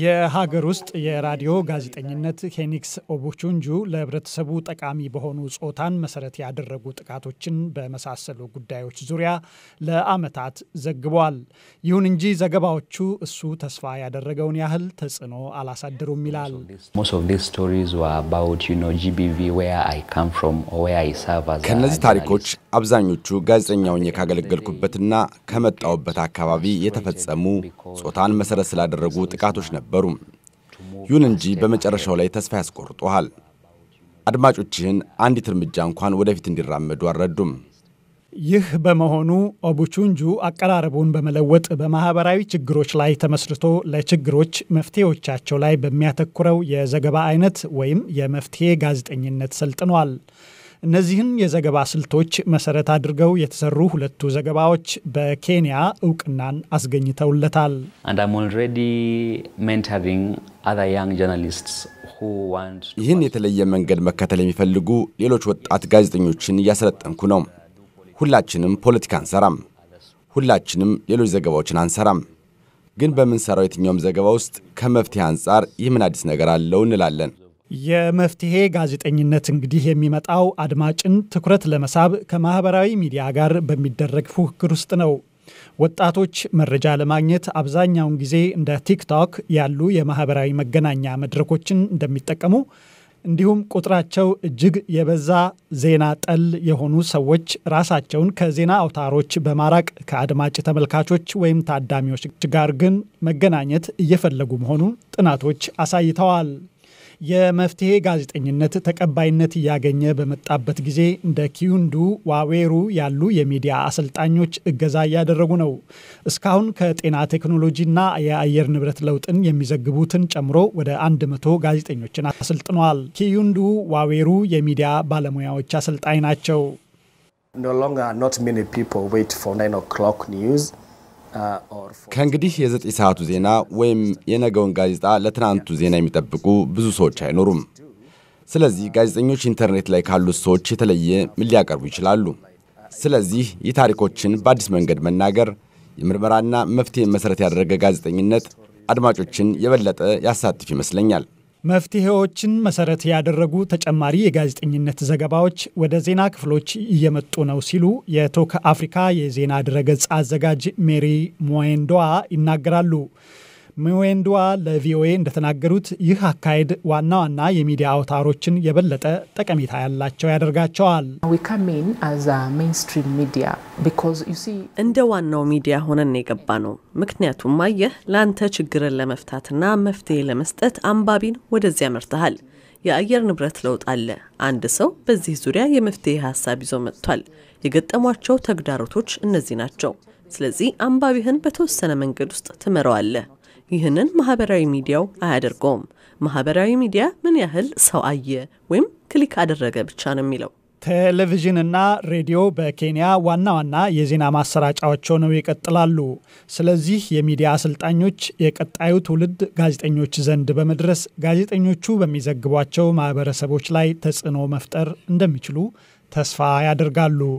የሀገር ውስጥ የራዲዮ ጋዜጠኝነት ሄኒክስ ኦቡቹንጁ ለህብረተሰቡ ጠቃሚ በሆኑ ጾታን መሰረት ያደረጉ ጥቃቶችን በመሳሰሉ ጉዳዮች ዙሪያ ለአመታት ዘግቧል። ይሁን እንጂ ዘገባዎቹ እሱ ተስፋ ያደረገውን ያህል ተጽዕኖ አላሳደሩም ይላል። ከእነዚህ ታሪኮች አብዛኞቹ ጋዜጠኛውን ካገለገልኩበትና ከመጣውበት አካባቢ የተፈጸሙ ጾታን መሰረት ስላደረጉ ጥቃቶች ነበር። ነበሩም። ይሁን እንጂ በመጨረሻው ላይ ተስፋ ያስቆርጦሃል። አድማጮችህን አንዲት እርምጃ እንኳን ወደፊት እንዲራመዱ አልረዱም። ይህ በመሆኑ ኦቡቹንጁ አቀራረቡን በመለወጥ በማህበራዊ ችግሮች ላይ ተመስርቶ ለችግሮች መፍትሄዎቻቸው ላይ በሚያተኩረው የዘገባ አይነት ወይም የመፍትሄ ጋዜጠኝነት ሰልጥኗል። እነዚህን የዘገባ ስልቶች መሰረት አድርገው የተሰሩ ሁለቱ ዘገባዎች በኬንያ እውቅናን አስገኝተውለታል። ይህን የተለየ መንገድ መከተል የሚፈልጉ ሌሎች ወጣት ጋዜጠኞችን እያሰለጠንኩ ነው። ሁላችንም ፖለቲካ አንሰራም። ሁላችንም ሌሎች ዘገባዎችን አንሰራም። ግን በምንሰራው የትኛውም ዘገባ ውስጥ ከመፍትሄ አንጻር ይህ ምን አዲስ ነገር አለው እንላለን። የመፍትሄ ጋዜጠኝነት እንግዲህ የሚመጣው አድማጭን ትኩረት ለመሳብ ከማህበራዊ ሚዲያ ጋር በሚደረግ ፉክክር ውስጥ ነው። ወጣቶች መረጃ ለማግኘት አብዛኛውን ጊዜ እንደ ቲክቶክ ያሉ የማህበራዊ መገናኛ መድረኮችን እንደሚጠቀሙ እንዲሁም ቁጥራቸው እጅግ የበዛ ዜና ጠል የሆኑ ሰዎች ራሳቸውን ከዜና አውታሮች በማራቅ ከአድማጭ ተመልካቾች ወይም ታዳሚዎች ጋር ግን መገናኘት እየፈለጉ መሆኑን ጥናቶች አሳይተዋል። የመፍትሄ ጋዜጠኝነት ተቀባይነት እያገኘ በመጣበት ጊዜ እንደ ኪዩንዱ ዋዌሩ ያሉ የሚዲያ አሰልጣኞች እገዛ እያደረጉ ነው። እስካሁን ከጤና ቴክኖሎጂና የአየር ንብረት ለውጥን የሚዘግቡትን ጨምሮ ወደ አንድ መቶ ጋዜጠኞችን አሰልጥነዋል። ኪዩንዱ ዋዌሩ የሚዲያ ባለሙያዎች አሰልጣኝ ናቸው። No longer not many people ከእንግዲህ የዘጠኝ ሰዓቱ ዜና ወይም የነገውን ጋዜጣ ለትናንቱ ዜና የሚጠብቁ ብዙ ሰዎች አይኖሩም። ስለዚህ ጋዜጠኞች ኢንተርኔት ላይ ካሉት ሰዎች የተለየ ምን ሊያቀርቡ ይችላሉ? ስለዚህ የታሪኮችን በአዲስ መንገድ መናገር፣ የምርመራና መፍትሄ መሠረት ያደረገ ጋዜጠኝነት አድማጮችን የበለጠ ያሳትፍ ይመስለኛል። መፍትሄዎችን መሰረት ያደረጉ ተጨማሪ የጋዜጠኝነት ዘገባዎች ወደ ዜና ክፍሎች እየመጡ ነው ሲሉ የቶክ አፍሪካ የዜና ድረገጽ አዘጋጅ ሜሪ ሞዌንዶዋ ይናገራሉ። ሚዌንድዋ ለቪኦኤ እንደተናገሩት ይህ አካሄድ ዋና ዋና የሚዲያ አውታሮችን የበለጠ ጠቀሜታ ያላቸው ያደርጋቸዋል። እንደ ዋናው ሚዲያ ሆነን የገባ ነው። ምክንያቱም አየህ፣ ለአንተ ችግርን ለመፍታትና መፍትሄ ለመስጠት አንባቢን ወደዚያ መርተሃል። የአየር ንብረት ለውጥ አለ። አንድ ሰው በዚህ ዙሪያ የመፍትሄ ሀሳብ ይዞ መጥቷል። የገጠሟቸው ተግዳሮቶች እነዚህ ናቸው። ስለዚህ አንባቢህን በተወሰነ መንገድ ውስጥ ትመረዋለህ። ይህንን ማህበራዊ ሚዲያው አያደርገውም። ማህበራዊ ሚዲያ ምን ያህል ሰው አየ ወይም ክሊክ አደረገ ብቻ ነው የሚለው። ቴሌቪዥንና ሬዲዮ በኬንያ ዋና ዋና የዜና ማሰራጫዎች ሆነው ይቀጥላሉ። ስለዚህ የሚዲያ አሰልጣኞች የቀጣዩ ትውልድ ጋዜጠኞች ዘንድ በመድረስ ጋዜጠኞቹ በሚዘግቧቸው ማህበረሰቦች ላይ ተጽዕኖ መፍጠር እንደሚችሉ ተስፋ ያደርጋሉ።